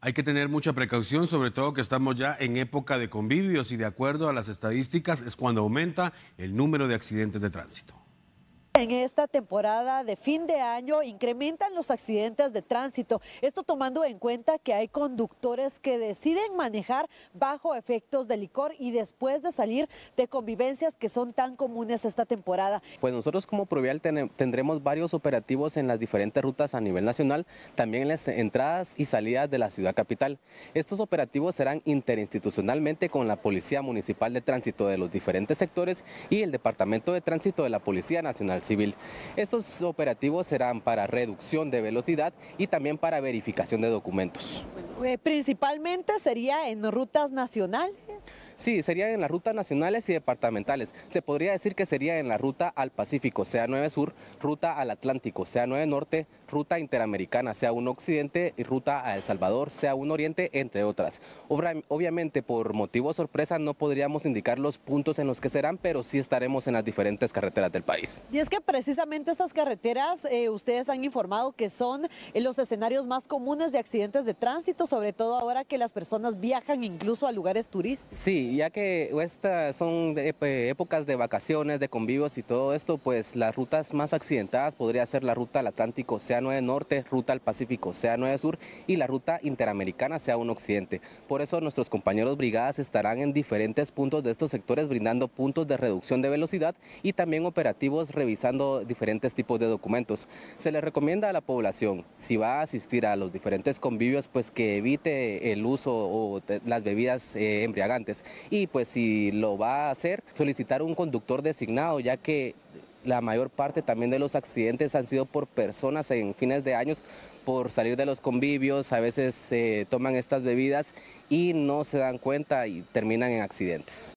Hay que tener mucha precaución, sobre todo que estamos ya en época de convivios y de acuerdo a las estadísticas es cuando aumenta el número de accidentes de tránsito. En esta temporada de fin de año incrementan los accidentes de tránsito, esto tomando en cuenta que hay conductores que deciden manejar bajo efectos de licor y después de salir de convivencias que son tan comunes esta temporada. Pues nosotros como Provial tendremos varios operativos en las diferentes rutas a nivel nacional, también en las entradas y salidas de la ciudad capital. Estos operativos serán interinstitucionalmente con la Policía Municipal de Tránsito de los diferentes sectores y el Departamento de Tránsito de la Policía Nacional Civil. Estos operativos serán para reducción de velocidad y también para verificación de documentos. Eh, principalmente sería en rutas nacional. Sí, sería en las rutas nacionales y departamentales. Se podría decir que sería en la ruta al Pacífico, sea 9 Sur, ruta al Atlántico, sea 9 Norte, ruta interamericana, sea 1 Occidente y ruta a El Salvador, sea 1 Oriente, entre otras. Obviamente, por motivo sorpresa, no podríamos indicar los puntos en los que serán, pero sí estaremos en las diferentes carreteras del país. Y es que precisamente estas carreteras, eh, ustedes han informado que son eh, los escenarios más comunes de accidentes de tránsito, sobre todo ahora que las personas viajan incluso a lugares turísticos. Sí, ya que estas son pues, épocas de vacaciones, de convivios y todo esto, pues las rutas más accidentadas podría ser la ruta al Atlántico sea de Norte, ruta al Pacífico sea de Sur y la ruta interamericana sea un occidente. Por eso nuestros compañeros brigadas estarán en diferentes puntos de estos sectores brindando puntos de reducción de velocidad y también operativos revisando diferentes tipos de documentos. Se les recomienda a la población, si va a asistir a los diferentes convivios, pues que evite el uso o las bebidas eh, embriagantes y pues si lo va a hacer, solicitar un conductor designado, ya que la mayor parte también de los accidentes han sido por personas en fines de años por salir de los convivios, a veces se toman estas bebidas y no se dan cuenta y terminan en accidentes.